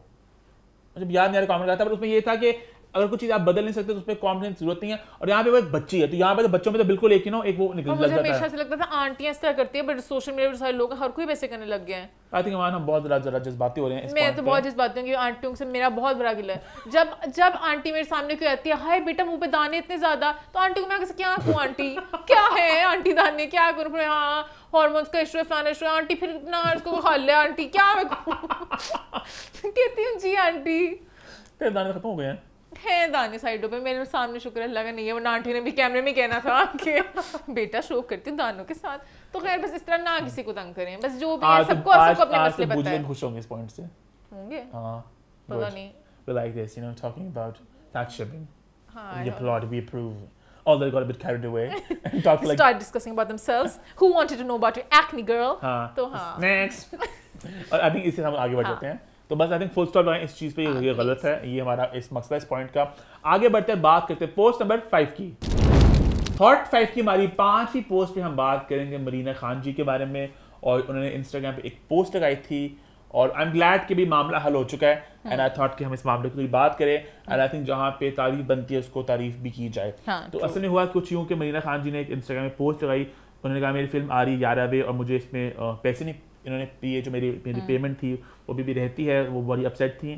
Speaker 2: मुझे याद नहीं आ रहा कॉमेंट था पर उसमें ये था कि अगर कुछ चीज आप बदल नहीं सकते तो उसमें कॉन्फिडेंस जरूरत नहीं है और यहाँ पे वो एक बच्ची है तो यहाँ पे तो बच्चों में तो बिल्कुल एक ही ना एक वो निकल लग हाँ, जाता है मुझे
Speaker 1: लगता था आंटियां इस तरह करती है बट सोशल मीडिया पर सारे लोग हर कोई वैसे करने लग गए हैं
Speaker 2: आई थिंक हमारा बहुत ज्यादा जज्बाती हो रहे हैं इस मैं तो बहुत जज्बाती
Speaker 1: हूँ आंटियों से मेरा बहुत बड़ा गिला है जब जब आंटी मेरे सामने क्यों आती है हाय बेटा मुंह पे दाने इतने ज्यादा तो आंटी को मैं क्या कहूँ आंटी क्या है आंटी दाने क्या करूँ फिर हाँ हॉर्मोन्स का इशू है फलाना इशू आंटी फिर इतना उसको खा ले आंटी क्या कहती हूँ जी आंटी
Speaker 2: तेरे दाने खत्म हो गए हैं
Speaker 1: है दाने साइडों पे मेरे सामने शुक्र अल्लाह का नहीं है वो आंटी ने भी कैमरे में कहना था कि बेटा शो करती हूँ दानों के साथ तो खैर बस इस तरह ना किसी को तंग करें बस जो भी है सबको सबको अपने मसले पता है
Speaker 2: खुश होंगे इस पॉइंट से होंगे हां पता नहीं we like this you know talking about tax shipping हाँ, we applaud we approve all they got a bit carried away and talk like start
Speaker 1: discussing about themselves who wanted to know about your acne girl हाँ, तो हाँ
Speaker 2: next और I think इससे हम आगे बढ़ जाते हैं तो बस आई थिंक फुल स्टॉप लगाएं इस चीज़ पे ये हाँ, गलत है ये हमारा इस मकसद इस पॉइंट का आगे बढ़ते हैं बात करते हैं पोस्ट नंबर फाइव की थर्ड फाइव की हमारी पांचवी पोस्ट पे हम बात करेंगे मरीना खान जी के बारे में और उन्होंने इंस्टाग्राम पे एक पोस्ट लगाई थी और आई एम ग्लैड कि भी मामला हल हो चुका है एंड आई थॉट कि हम इस मामले की बात करें एंड आई थिंक जहाँ पे तारीफ बनती है उसको तारीफ भी की जाए हाँ, तो असल में हुआ कुछ यूँ कि मरीना खान जी ने एक इंस्टाग्राम पे पोस्ट लगाई उन्होंने कहा मेरी फिल्म आ रही ग्यारह बे और मुझे इसमें पैसे नहीं इन्होंने पी जो मेरी मेरी पेमेंट हाँ। थी वो भी, भी रहती है वो बड़ी अपसेट थी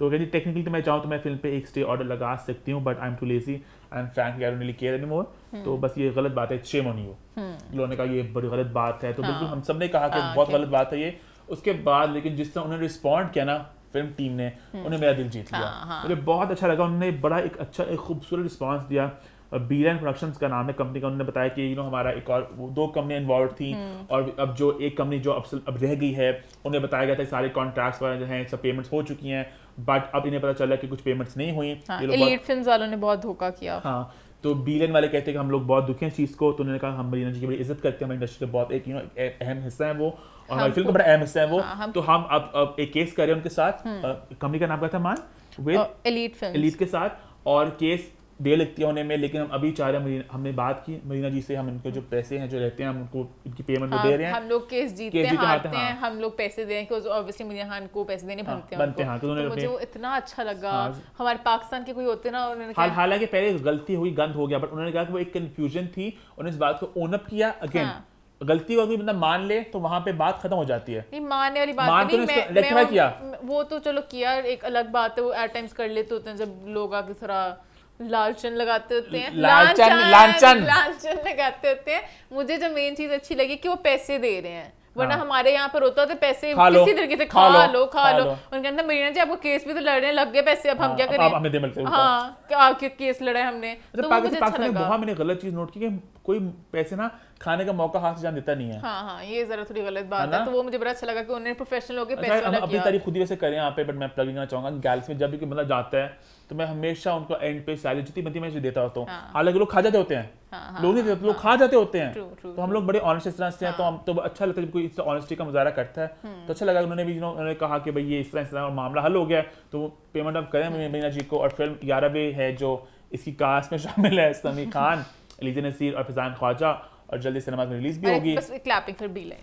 Speaker 2: तो कहती टेक्निकली तो मैं चाहूँ तो मैं फिल्म पे एक स्टे ऑर्डर लगा सकती हूँ but I am too lazy and frank I really care any more तो बस ये गलत बात है शेम ऑन यू लोगों ने कहा ये बड़ी गलत बात है तो हाँ, बिल्कुल हम सब ने कहा कि हाँ, बहुत गलत बात है ये उसके बाद लेकिन जिस तरह उन्होंने रिस्पॉन्ड किया ना फिल्म टीम ने हाँ। उन्हें मेरा दिल जीत हाँ, लिया मुझे बहुत अच्छा लगा उन्होंने बड़ा एक अच्छा एक खूबसूरत रिस्पॉन्स दिया बी लाइन प्रोडक्शन का नाम है कंपनी का उन्होंने बताया कि यू नो हमारा एक और दो कंपनी इन्वॉल्व थी हम्म। और अब जो एक कंपनी जो अब अब रह गई है उन्हें बताया गया था सारे कॉन्ट्रैक्ट्स वगैरह जो हैं सब पेमेंट्स हो चुकी हैं बट अब इन्हें पता चला कि कुछ पेमेंट्स नहीं हुई हाँ, फिल्म
Speaker 1: वालों ने बहुत धोखा किया
Speaker 2: हाँ तो बी वाले कहते हैं कि हम लोग बहुत दुखे हैं इस चीज़ को तो उन्होंने कहा हम मरीना जी की बड़ी इज्जत करते हैं हमारी इंडस्ट्री का बहुत एक यू नो अहम हिस्सा है वो और हमारी फिल्म का बड़ा अहम हिस्सा है वो हाँ, तो हम अब अब एक केस कर रहे हैं उनके साथ कंपनी हम्म। का नाम क्या था मान विद
Speaker 1: एलीट फिल्म एलीट
Speaker 2: के साथ और केस दे लगती है होने में लेकिन हम अभी चाह रहे हैं हमने बात की मरीना जी से हम इनके जो पैसे हैं जो रहते हैं हम उनको इनकी पेमेंट हाँ, दे रहे हैं हम
Speaker 1: लोग केस जीतते केस हारते हाँ। हैं हाँ। हम लोग पैसे दे रहे ऑब्वियसली मरीना खान को पैसे देने हाँ, बनते हैं बनते हैं हाँ, तो तो मुझे वो इतना अच्छा लगा हाँ। हमारे पाकिस्तान के कोई होते ना उन्होंने
Speaker 2: हालांकि पहले गलती हुई गंद हो गया बट उन्होंने कहा कि वो एक कन्फ्यूजन थी उन्होंने इस बात को ओन अप किया अगेन गलती होगी मतलब मान ले तो वहाँ पे बात खत्म हो जाती है
Speaker 1: नहीं मानने वाली बात मान तो नहीं, मैं, मैं, किया वो तो चलो किया एक अलग बात है वो एट टाइम्स कर लेते होते हैं जब लोग आके थोड़ा लालचन लगाते होते हैं लालचन लालचन लालचन लगाते होते हैं मुझे जो मेन चीज अच्छी लगी कि वो पैसे दे रहे हैं वरना हाँ। हमारे यहाँ पर होता होता तो पैसे किसी तरीके से खा, खा लो खा लो उनके अंदर मीना जी आपको केस भी तो लड़ने लग गए पैसे अब हाँ, हम क्या करें हमें दे मिलते हैं हाँ केस लड़ाए हमने अच्छा, तो मुझे अच्छा लगा
Speaker 2: मैंने गलत चीज नोट की कोई पैसे ना खाने का मौका हाथ से जान देता नहीं है
Speaker 1: हाँ, हाँ, ये जरा थोड़ी गलत बात है तो वो मुझे बड़ा अच्छा लगा कि उन्होंने प्रोफेशनल होकर अच्छा, पैसे हम अपनी तारीफ
Speaker 2: खुद ही वैसे करें यहाँ पे बट मैं प्लग करना चाहूंगा गैल्स में जब भी बंदा जाता है तो मैं हमेशा उनको एंड पे सैलरी जितनी बनती मैं देता होता हूँ हाँ। हालांकि लोग खा जाते होते हैं हाँ, हाँ, लोग नहीं देते लोग खा जाते होते हैं तो हम लोग बड़े ऑनेस्ट इस तरह से हैं तो हम तो अच्छा लगता है जब कोई इससे ऑनेस्टी का मुजाहरा करता है हम्म। तो अच्छा लगा उन्होंने भी उन्होंने कहा कि भाई ये इस तरह इस तरह और मामला हल हो गया तो पेमेंट आप करें मीना जी को और फिल्म ग्यारह है जो इसकी कास्ट में शामिल है समी खान एलिजा नसीर और फिजान ख्वाजा और जल्दी सिनेमा में रिलीज भी होगी बस
Speaker 1: क्लैपिंग फिर भी लें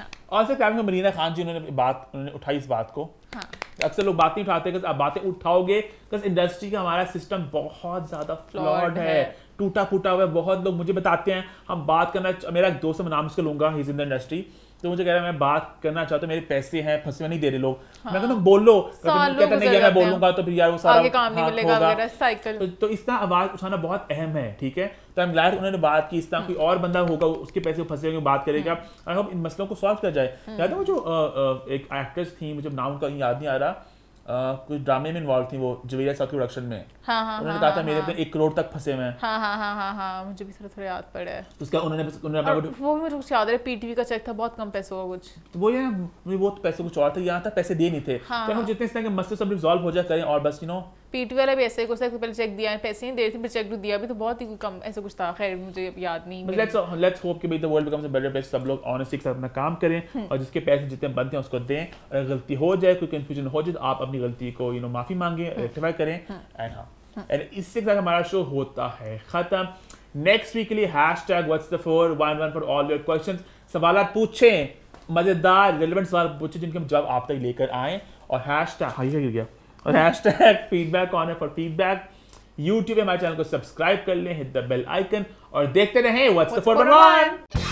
Speaker 2: हाँ। और से क्लैपिंग मरीना खान जी उन्होंने बात उन्होंने उठाई इस बात को हाँ. अक्सर लोग बातें उठाते हैं आप बातें उठाओगे बिकॉज इंडस्ट्री का हमारा सिस्टम बहुत ज़्यादा फ्लॉड है, टूटा फूटा हुआ है बहुत लोग मुझे बताते हैं हम बात करना मेरा एक दोस्त मैं नाम उसके लूंगा ही इन द इंडस्ट्री तो मुझे कह रहा है मैं बात करना चाहता हूँ मेरे पैसे हैं फंसे नहीं दे रहे लोग हाँ। मैं कहता हूँ हाँ। बोलो कहते नहीं मैं बोलूंगा तो फिर यार वो सारा काम नहीं हाँ, मिलेगा साइकिल तो, तो इस तरह आवाज उठाना बहुत अहम है ठीक है तो हम लायर उन्होंने बात की इस तरह कोई हाँ। और बंदा होगा उसके पैसे फंसे होंगे बात करेगा आई होप इन मसलों को सॉल्व किया जाए याद है वो जो एक एक्ट्रेस थी मुझे नाम का याद नहीं आ रहा कुछ ड्रामे में इन्वॉल्व थी वो जवेरिया साहब के प्रोडक्शन में हाँ, हाँ, उन्होंने हाँ, कहा था मेरे पे एक करोड़ तक फंसे हुए
Speaker 1: मुझे भी थोड़ा थोड़ा याद पड़ा है
Speaker 2: उसका उन्होंने उन्होंने अपना
Speaker 1: वो मुझे कुछ याद है पीटीवी का चेक था बहुत कम पैसे हुआ कुछ
Speaker 2: तो वो ये बहुत पैसे कुछ और थे यहाँ तक पैसे दिए नहीं थे तो हम जितने इस तरह के मसले सब रिजॉल्व हो जाए करें और बस यू नो
Speaker 1: पीटी वाला भी ऐसे कुछ था पहले चेक दिया पैसे नहीं दे रहे थे फिर चेक तो दिया भी तो बहुत ही कम ऐसा कुछ था खैर मुझे याद नहीं लेट्स
Speaker 2: लेट्स होप कि the world becomes a better place सब लोग ऑनेस्टी के साथ अपना काम करें हम्म। और जिसके पैसे जितने बनते हैं उसको दें अगर गलती हो जाए कोई कंफ्यूजन हो जाए तो आप अपनी गलती को यू नो माफी मांगे रेक्टिफाई हम्म। करें एंड हम्म। हाँ एंड इससे साथ हमारा शो होता है खत्म नेक्स्ट वीक के लिए hashtag what's the four one one for all your question सवाल पूछें मजेदार रिलेवेंट सवाल पूछें जिनके हम जवाब आप तक लेकर आए और हैश टैग हाँ गिर गया और हैश टैग फीडबैक ऑन है फॉर फीडबैक यूट्यूब पे हमारे चैनल को सब्सक्राइब कर लें हिट द बेल आइकन और देखते रहें व्हाट्स द वन